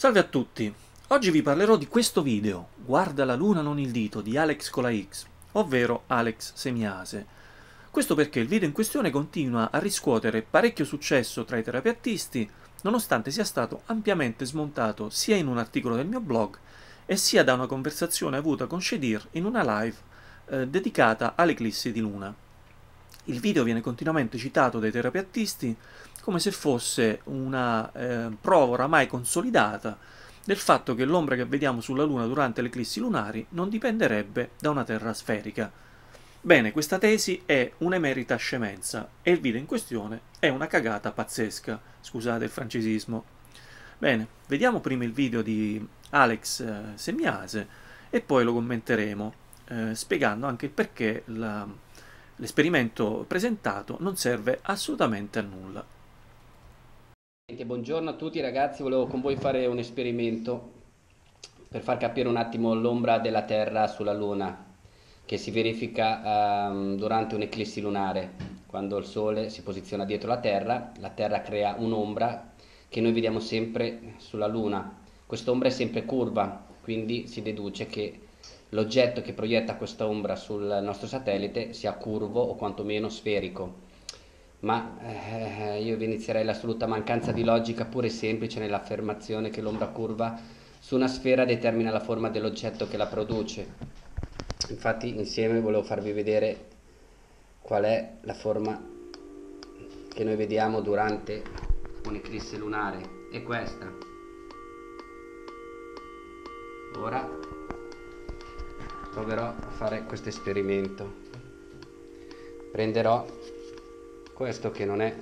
Salve a tutti! Oggi vi parlerò di questo video, Guarda la luna non il dito, di Alex con la X, ovvero Alex Semiase. Questo perché il video in questione continua a riscuotere parecchio successo tra i terapeutisti, nonostante sia stato ampiamente smontato sia in un articolo del mio blog e sia da una conversazione avuta con Shedir in una live eh, dedicata all'eclissi di luna. Il video viene continuamente citato dai terapeutisti come se fosse una eh, prova oramai consolidata del fatto che l'ombra che vediamo sulla Luna durante le eclissi lunari non dipenderebbe da una Terra sferica. Bene, questa tesi è un'emerita scemenza e il video in questione è una cagata pazzesca, scusate il francesismo. Bene, vediamo prima il video di Alex eh, Semiase e poi lo commenteremo, eh, spiegando anche il perché la, L'esperimento presentato non serve assolutamente a nulla. Buongiorno a tutti ragazzi, volevo con voi fare un esperimento per far capire un attimo l'ombra della Terra sulla Luna che si verifica um, durante un'eclissi lunare. Quando il Sole si posiziona dietro la Terra, la Terra crea un'ombra che noi vediamo sempre sulla Luna. Quest'ombra è sempre curva, quindi si deduce che l'oggetto che proietta questa ombra sul nostro satellite sia curvo o quantomeno sferico. Ma eh, io vi inizierei l'assoluta mancanza di logica pure semplice nell'affermazione che l'ombra curva su una sfera determina la forma dell'oggetto che la produce. Infatti insieme volevo farvi vedere qual è la forma che noi vediamo durante un'eclisse lunare. È questa. Ora proverò a fare questo esperimento prenderò questo che non è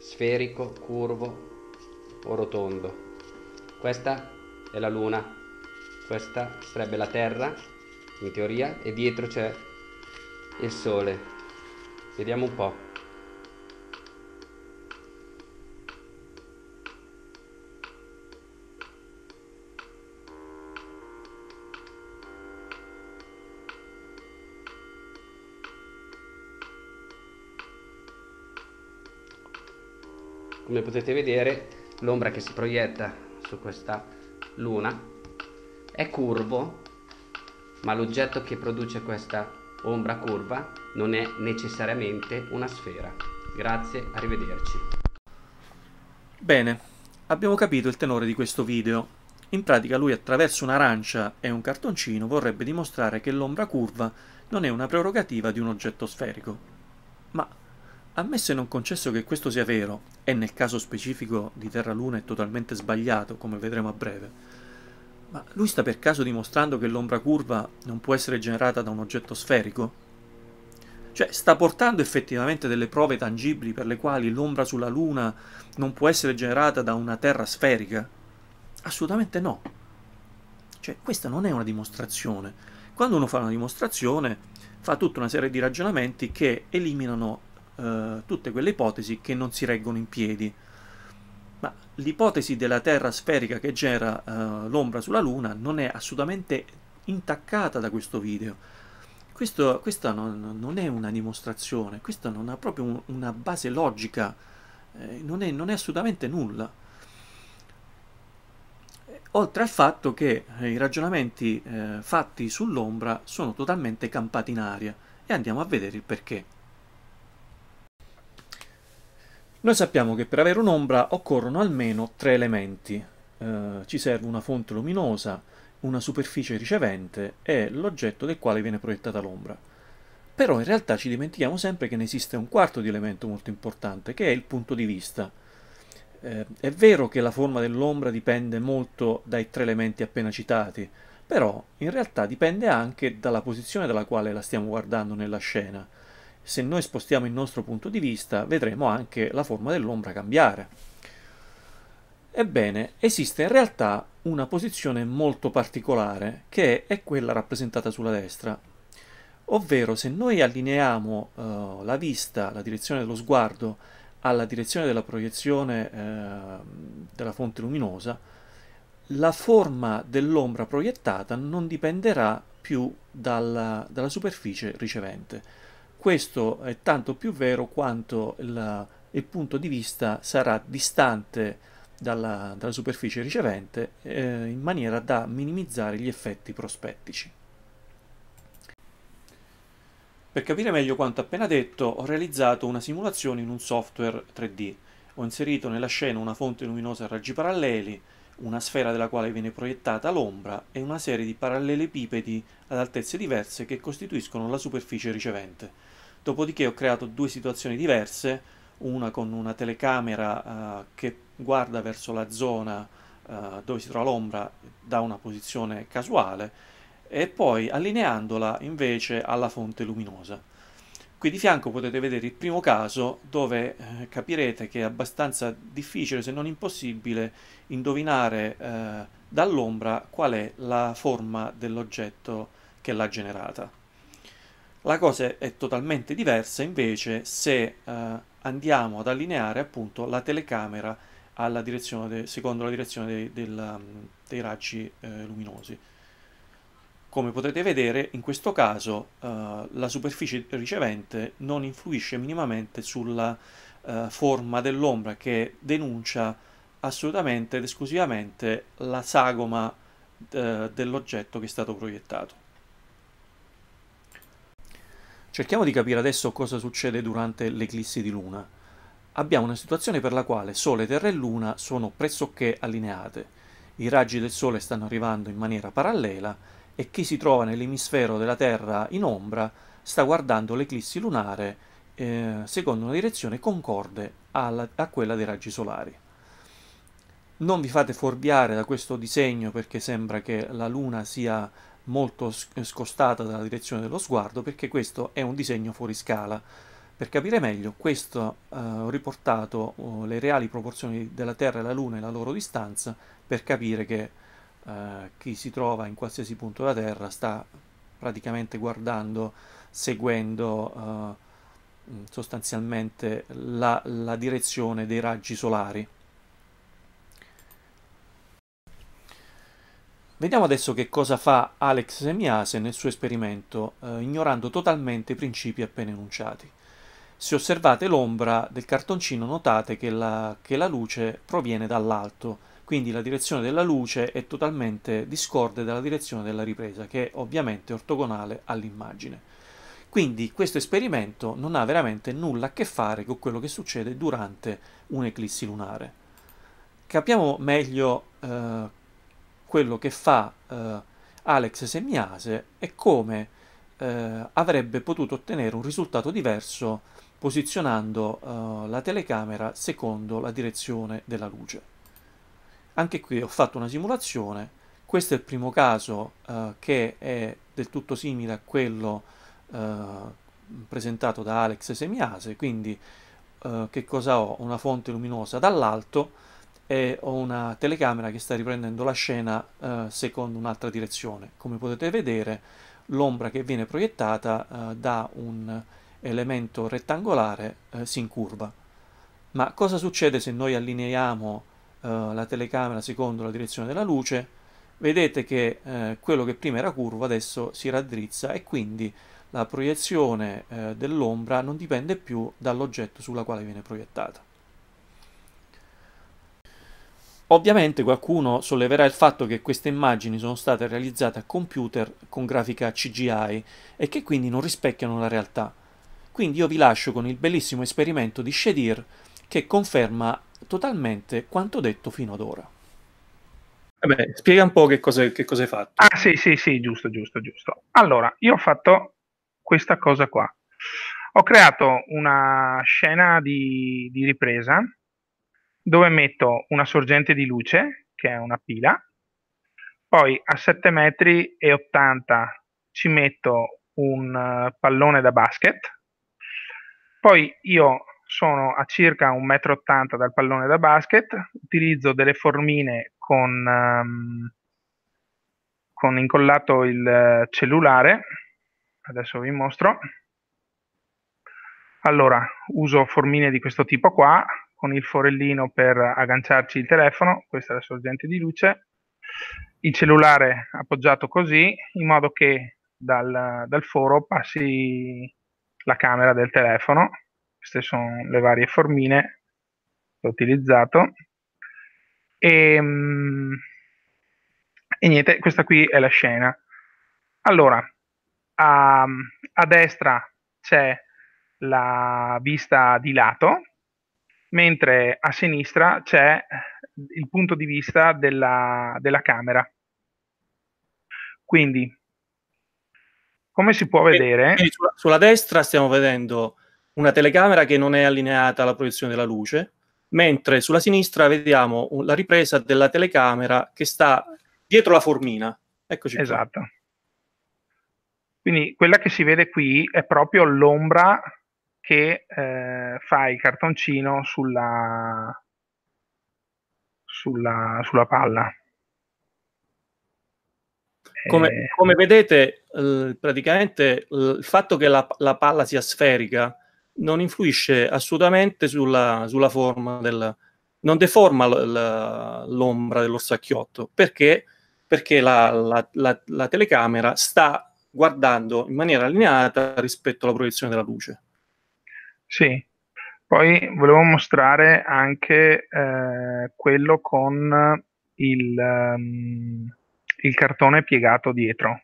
sferico, curvo o rotondo questa è la luna questa sarebbe la terra in teoria e dietro c'è il sole vediamo un po' come potete vedere l'ombra che si proietta su questa luna è curvo ma l'oggetto che produce questa ombra curva non è necessariamente una sfera grazie arrivederci bene abbiamo capito il tenore di questo video in pratica lui attraverso un'arancia e un cartoncino vorrebbe dimostrare che l'ombra curva non è una prerogativa di un oggetto sferico ma Ammesso e non concesso che questo sia vero, e nel caso specifico di Terra Luna è totalmente sbagliato, come vedremo a breve, ma lui sta per caso dimostrando che l'ombra curva non può essere generata da un oggetto sferico? Cioè, sta portando effettivamente delle prove tangibili per le quali l'ombra sulla Luna non può essere generata da una Terra sferica? Assolutamente no. Cioè, questa non è una dimostrazione. Quando uno fa una dimostrazione, fa tutta una serie di ragionamenti che eliminano eh, tutte quelle ipotesi che non si reggono in piedi. Ma l'ipotesi della Terra sferica che genera eh, l'ombra sulla Luna non è assolutamente intaccata da questo video. Questo, questa non, non, è una dimostrazione, questa non ha proprio un, una base logica, eh, non, è, non è assolutamente nulla oltre al fatto che eh, i ragionamenti eh, fatti sull'ombra sono totalmente campati in aria e andiamo a vedere il perché. Noi sappiamo che per avere un'ombra occorrono almeno tre elementi. Eh, ci serve una fonte luminosa, una superficie ricevente e l'oggetto del quale viene proiettata l'ombra. Però in realtà ci dimentichiamo sempre che ne esiste un quarto di elemento molto importante, che è il punto di vista. Eh, è vero che la forma dell'ombra dipende molto dai tre elementi appena citati, però in realtà dipende anche dalla posizione dalla quale la stiamo guardando nella scena se noi spostiamo il nostro punto di vista, vedremo anche la forma dell'ombra cambiare. Ebbene, esiste in realtà una posizione molto particolare, che è quella rappresentata sulla destra, ovvero se noi allineiamo eh, la vista, la direzione dello sguardo, alla direzione della proiezione eh, della fonte luminosa, la forma dell'ombra proiettata non dipenderà più dalla, dalla superficie ricevente, questo è tanto più vero quanto il, il punto di vista sarà distante dalla, dalla superficie ricevente eh, in maniera da minimizzare gli effetti prospettici. Per capire meglio quanto appena detto, ho realizzato una simulazione in un software 3D. Ho inserito nella scena una fonte luminosa a raggi paralleli, una sfera della quale viene proiettata l'ombra e una serie di parallelepipedi ad altezze diverse che costituiscono la superficie ricevente. Dopodiché ho creato due situazioni diverse, una con una telecamera eh, che guarda verso la zona eh, dove si trova l'ombra da una posizione casuale e poi allineandola invece alla fonte luminosa. Qui di fianco potete vedere il primo caso dove eh, capirete che è abbastanza difficile, se non impossibile, indovinare eh, dall'ombra qual è la forma dell'oggetto che l'ha generata. La cosa è totalmente diversa invece se eh, andiamo ad allineare appunto la telecamera de, secondo la direzione de, del, mm, dei raggi eh, luminosi. Come potete vedere in questo caso eh, la superficie ricevente non influisce minimamente sulla eh, forma dell'ombra che denuncia assolutamente ed esclusivamente la sagoma eh, dell'oggetto che è stato proiettato. Cerchiamo di capire adesso cosa succede durante l'eclissi di luna. Abbiamo una situazione per la quale Sole, Terra e Luna sono pressoché allineate. I raggi del Sole stanno arrivando in maniera parallela e chi si trova nell'emisfero della Terra in ombra sta guardando l'eclissi lunare eh, secondo una direzione concorde alla, a quella dei raggi solari. Non vi fate fuorviare da questo disegno perché sembra che la Luna sia molto scostata dalla direzione dello sguardo perché questo è un disegno fuori scala. Per capire meglio, questo eh, ho riportato oh, le reali proporzioni della Terra e la Luna e la loro distanza per capire che eh, chi si trova in qualsiasi punto della Terra sta praticamente guardando, seguendo eh, sostanzialmente la, la direzione dei raggi solari. Vediamo adesso che cosa fa Alex Semiase nel suo esperimento, eh, ignorando totalmente i principi appena enunciati. Se osservate l'ombra del cartoncino notate che la, che la luce proviene dall'alto, quindi la direzione della luce è totalmente discorde dalla direzione della ripresa, che è ovviamente ortogonale all'immagine. Quindi questo esperimento non ha veramente nulla a che fare con quello che succede durante un'eclissi lunare. Capiamo meglio eh, quello che fa eh, Alex Semiase e come eh, avrebbe potuto ottenere un risultato diverso posizionando eh, la telecamera secondo la direzione della luce. Anche qui ho fatto una simulazione, questo è il primo caso eh, che è del tutto simile a quello eh, presentato da Alex Semiase, quindi eh, che cosa ho? Una fonte luminosa dall'alto, e ho una telecamera che sta riprendendo la scena eh, secondo un'altra direzione. Come potete vedere l'ombra che viene proiettata eh, da un elemento rettangolare eh, si incurva. Ma cosa succede se noi allineiamo eh, la telecamera secondo la direzione della luce? Vedete che eh, quello che prima era curvo adesso si raddrizza e quindi la proiezione eh, dell'ombra non dipende più dall'oggetto sulla quale viene proiettata. Ovviamente qualcuno solleverà il fatto che queste immagini sono state realizzate a computer con grafica CGI e che quindi non rispecchiano la realtà. Quindi io vi lascio con il bellissimo esperimento di Shadir che conferma totalmente quanto detto fino ad ora. Vabbè, eh spiega un po' che cosa, che cosa hai fatto. Ah sì, sì, sì, giusto, giusto, giusto. Allora, io ho fatto questa cosa qua. Ho creato una scena di, di ripresa dove metto una sorgente di luce, che è una pila, poi a 7 metri e 80 ci metto un eh, pallone da basket, poi io sono a circa 1,80 m dal pallone da basket, utilizzo delle formine con, um, con incollato il eh, cellulare, adesso vi mostro, allora uso formine di questo tipo qua, con il forellino per agganciarci il telefono, questa è la sorgente di luce, il cellulare appoggiato così in modo che dal, dal foro passi la camera del telefono, queste sono le varie formine che ho utilizzato e, ehm, e niente, questa qui è la scena. Allora, a, a destra c'è la vista di lato mentre a sinistra c'è il punto di vista della, della camera. Quindi, come si può vedere... Sulla, sulla destra stiamo vedendo una telecamera che non è allineata alla proiezione della luce, mentre sulla sinistra vediamo la ripresa della telecamera che sta dietro la formina. Eccoci esatto. Qua. Quindi quella che si vede qui è proprio l'ombra che eh, fa il cartoncino sulla, sulla, sulla palla. Come, eh, come vedete, praticamente il fatto che la, la, palla sia sferica non influisce assolutamente sulla, sulla forma del... non deforma l, l, l'ombra dell'orsacchiotto, perché, perché la, la telecamera sta guardando in maniera allineata rispetto alla proiezione della luce. Sì, poi volevo mostrare anche eh, quello con il, um, il, cartone piegato dietro.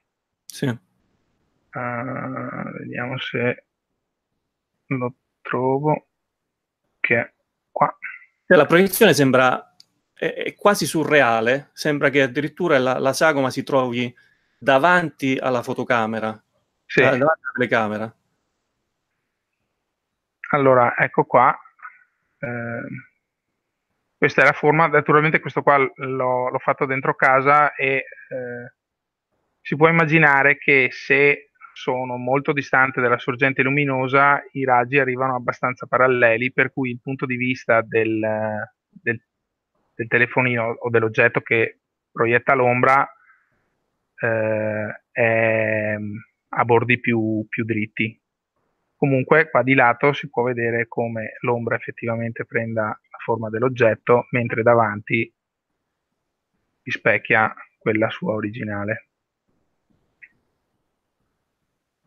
Sì. Uh, vediamo se lo trovo. Che è qua. Cioè, la proiezione sembra è, è quasi surreale, sembra che addirittura la, la sagoma si trovi davanti alla fotocamera, sì. Eh, davanti alla telecamera. Allora, ecco qua. Eh, questa è la forma, naturalmente questo qua l'ho, fatto dentro casa e eh, si può immaginare che se sono molto distante dalla sorgente luminosa i raggi arrivano abbastanza paralleli per cui il punto di vista del, del, del telefonino o dell'oggetto che proietta l'ombra eh, è a bordi più, più dritti Comunque qua di lato si può vedere come l'ombra effettivamente prenda la forma dell'oggetto, mentre davanti rispecchia quella sua originale.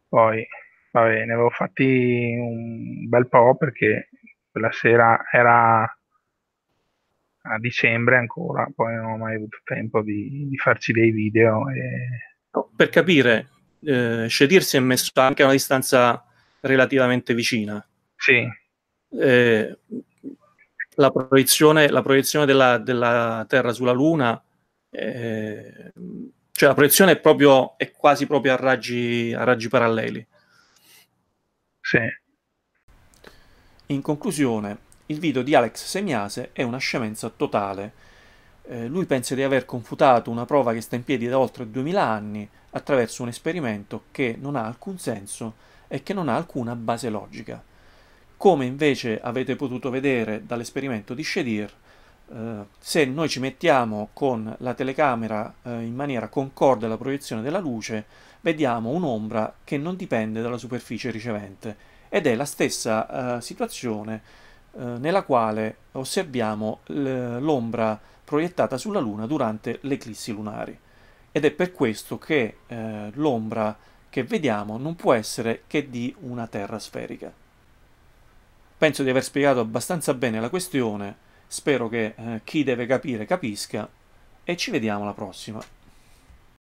Poi, vabbè, ne avevo fatti un bel po' perché quella sera era a dicembre ancora, poi non ho mai avuto tempo di, di farci dei video. E... Per capire, eh, Shadir si è messo anche a una distanza relativamente vicina. Sì. Eh, la, proiezione, la proiezione della, della, Terra sulla Luna, eh, cioè la proiezione è, proprio, è quasi proprio a raggi, a raggi paralleli. Sì. In conclusione, il video di Alex Semiase è una scemenza totale. Eh, lui pensa di aver confutato una prova che sta in piedi da oltre 2000 anni attraverso un esperimento che non ha alcun senso e che non ha alcuna base logica. Come invece avete potuto vedere dall'esperimento di Shedir, eh, se noi ci mettiamo con la telecamera eh, in maniera concorde alla proiezione della luce, vediamo un'ombra che non dipende dalla superficie ricevente ed è la stessa eh, situazione eh, nella quale osserviamo l'ombra proiettata sulla Luna durante le eclissi lunari. Ed è per questo che eh, l'ombra che vediamo non può essere che di una terra sferica. Penso di aver spiegato abbastanza bene la questione, spero che eh, chi deve capire capisca e ci vediamo alla prossima.